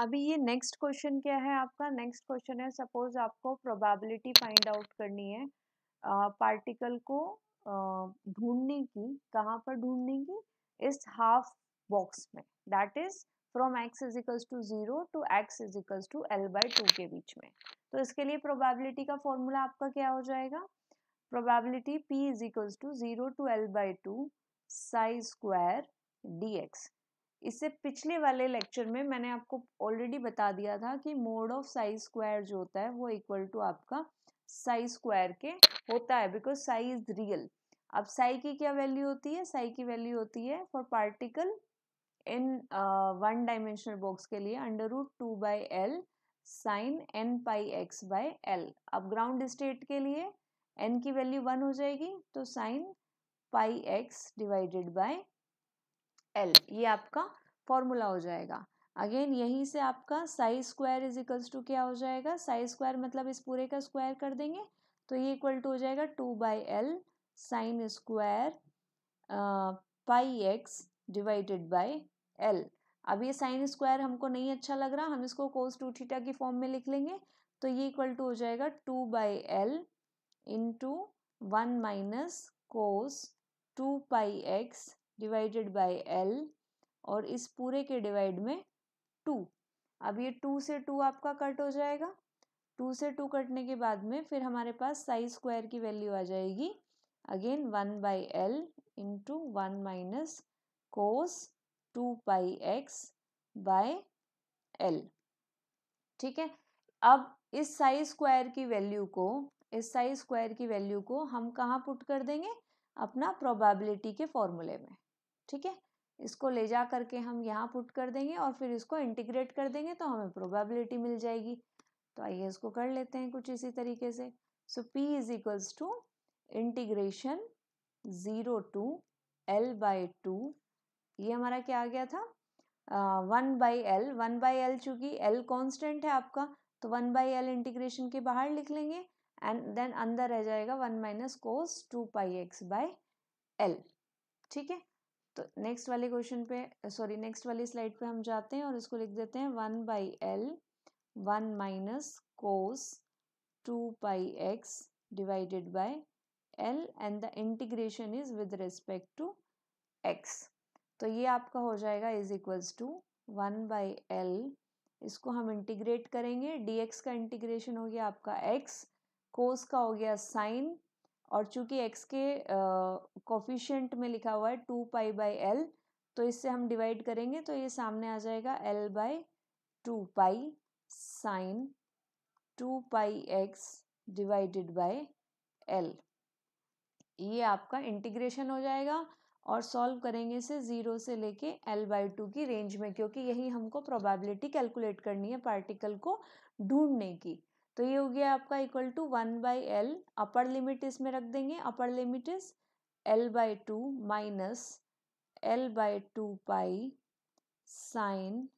अभी ये next question क्या है आपका नेक्स्ट क्वेश्चन है सपोज आपको प्रोबेबिलिटी फाइंड आउट करनी है पार्टिकल को ढूंढने की कहाँ पर ढूंढने की इस हाफ बॉक्स में that is from x equals to zero to x equals to L by two के बीच में तो इसके लिए प्रोबेबिलिटी का फॉर्मूला आपका क्या हो जाएगा probability P equals to zero to L by two psi square d x इससे पिछले वाले लेक्चर में मैंने आपको ऑलरेडी बता दिया था कि मोड ऑफ साइज स्क्वायर जो होता है वो इक्वल टू आपका साइज स्क्वायर के होता है बिकॉज साइज इज रियल अब साई की क्या वैल्यू होती है साई की वैल्यू होती है for particle in one dimensional box के लिए under root two by L sine n pi x by L अब ग्राउंड स्टेट के लिए एन की वैल्यू वन हो जाएगी तो sine pi x divided by L ये आपका फॉर्मूला हो जाएगा अगेन यहीं से आपका psi square is equals to क्या हो जाएगा साई स्क्वायर मतलब इस पूरे का स्क्वायर कर देंगे तो ये इक्वल टू हो जाएगा two by L sine square pi x divided by L अब ये साइन स्क्वायर हमको नहीं अच्छा लग रहा हम इसको कोस टू थीटा की फॉर्म में लिख लेंगे तो ये इक्वल टू हो जाएगा two by L into one minus cos two pi x divided by L और इस पूरे के डिवाइड में टू अब ये टू से टू आपका कट हो जाएगा टू से टू कटने के बाद में फिर हमारे पास साई स्क्वायर की वैल्यू आ जाएगी again one by L into one minus cos two pi x by L ठीक है अब इस साई स्क्वायर की वैल्यू को इस साई स्क्वायर की वैल्यू को हम कहाँ पुट कर देंगे अपना प्रोबेबिलिटी के फॉर्मूले में ठीक है इसको ले जा करके हम यहाँ पुट कर देंगे और फिर इसको इंटीग्रेट कर देंगे तो हमें प्रोबेबिलिटी मिल जाएगी तो आइए इसको कर लेते हैं कुछ इसी तरीके से so P is equals to integration zero to L by two ये हमारा क्या आ गया था one by L one by L चूँकि एल कॉन्स्टेंट है आपका तो वन बाई एल इंटीग्रेशन के बाहर लिख लेंगे एंड देन अंदर रह जाएगा one minus cos two pi x by L ठीक है तो नेक्स्ट वाले क्वेश्चन पे सॉरी नेक्स्ट वाली स्लाइड पे हम जाते हैं और इसको लिख देते हैं one by L one minus cos two pi x divided by L and the integration is with respect to x तो ये आपका हो जाएगा is equals to one by L इसको हम इंटीग्रेट करेंगे डी का इंटीग्रेशन हो गया आपका एक्स कोस का हो गया साइन और चूंकि एक्स के uh, में लिखा हुआ है टू पाई बाई एल तो इससे हम डिवाइड करेंगे तो ये सामने आ जाएगा L by two pi sine two pi x divided by L ये आपका इंटीग्रेशन हो जाएगा और सॉल्व करेंगे इसे ज़ीरो से लेके एल बाई टू की रेंज में क्योंकि यही हमको प्रोबेबिलिटी कैलकुलेट करनी है पार्टिकल को ढूंढने की तो ये हो गया आपका equal to one by L upper limit इसमें रख देंगे upper limit is L by two minus L by two pi sine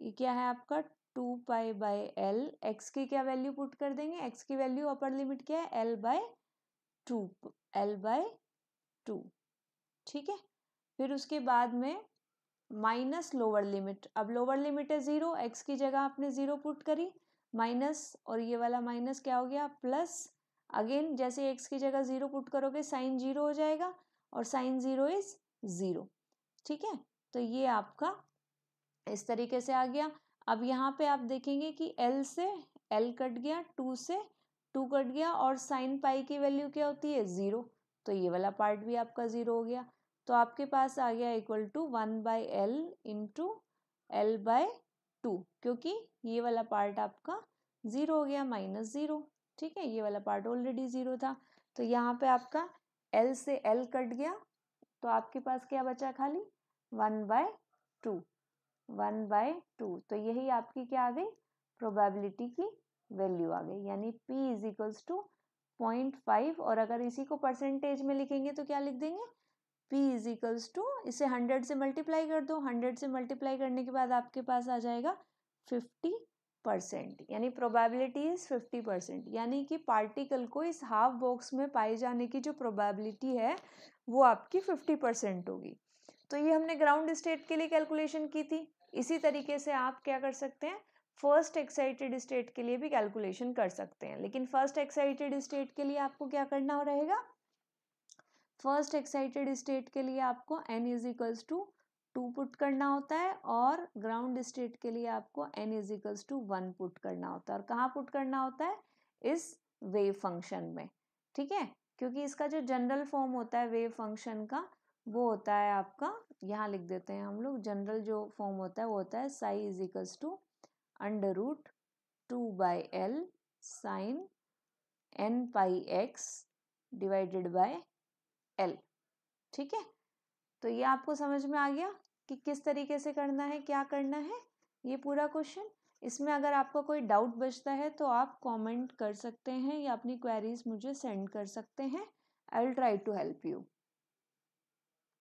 ये क्या है आपका two pi by L x की क्या वैल्यू पुट कर देंगे एक्स की वैल्यू अपर लिमिट क्या है L by two L by two ठीक है फिर उसके बाद में माइनस लोअर लिमिट अब लोअर लिमिट है ज़ीरो एक्स की जगह आपने ज़ीरो पुट करी माइनस और ये वाला माइनस क्या हो गया प्लस अगेन जैसे एक्स की जगह ज़ीरो पुट करोगे साइन जीरो हो जाएगा और साइन ज़ीरो इज़ ज़ीरो ठीक है तो ये आपका इस तरीके से आ गया अब यहाँ पे आप देखेंगे कि एल से एल कट गया टू से टू कट गया और साइन पाई की वैल्यू क्या होती है ज़ीरो तो ये वाला पार्ट भी आपका ज़ीरो हो गया तो आपके पास आ गया equal to one by L into L by two क्योंकि ये वाला पार्ट आपका ज़ीरो हो गया माइनस ज़ीरो ठीक है ये वाला पार्ट ऑलरेडी ज़ीरो था तो यहाँ पे आपका एल से एल कट गया तो आपके पास क्या बचा खाली one by two one by two तो यही आपकी क्या आ गई प्रोबेबिलिटी की वैल्यू आ गई यानी P is equals to point five और अगर इसी को परसेंटेज में लिखेंगे तो क्या लिख देंगे P इज इक्वल्स टू इसे हंड्रेड से मल्टीप्लाई कर दो हंड्रेड से मल्टीप्लाई करने के बाद आपके पास आ जाएगा फिफ्टी परसेंट यानी प्रोबेबिलिटी इज़ फिफ्टी परसेंट यानी कि पार्टिकल को इस हाफ बॉक्स में पाए जाने की जो प्रोबेबिलिटी है वो आपकी फिफ्टी परसेंट होगी तो ये हमने ग्राउंड स्टेट के लिए कैलकुलेशन की थी इसी तरीके से आप क्या कर सकते हैं फर्स्ट एक्साइटेड स्टेट के लिए भी कैलकुलेशन कर सकते हैं लेकिन फर्स्ट एक्साइटेड स्टेट के लिए आपको क्या करना रहेगा फर्स्ट एक्साइटेड स्टेट के लिए आपको n is equals to two put करना होता है और ग्राउंड स्टेट के लिए आपको n is equals to one put करना होता है और कहाँ पुट करना होता है इस वेव फंक्शन में ठीक है क्योंकि इसका जो जनरल फॉर्म होता है वेव फंक्शन का वो होता है आपका यहाँ लिख देते हैं हम लोग जनरल जो फॉर्म होता है वो होता है psi is equals to under root two by L sine n pi x divided by L ठीक है तो ये आपको समझ में आ गया कि किस तरीके से करना है क्या करना है ये पूरा क्वेश्चन इसमें अगर आपका कोई डाउट बचता है तो आप कमेंट कर सकते हैं या अपनी क्वेरीज मुझे सेंड कर सकते हैं I will try to help you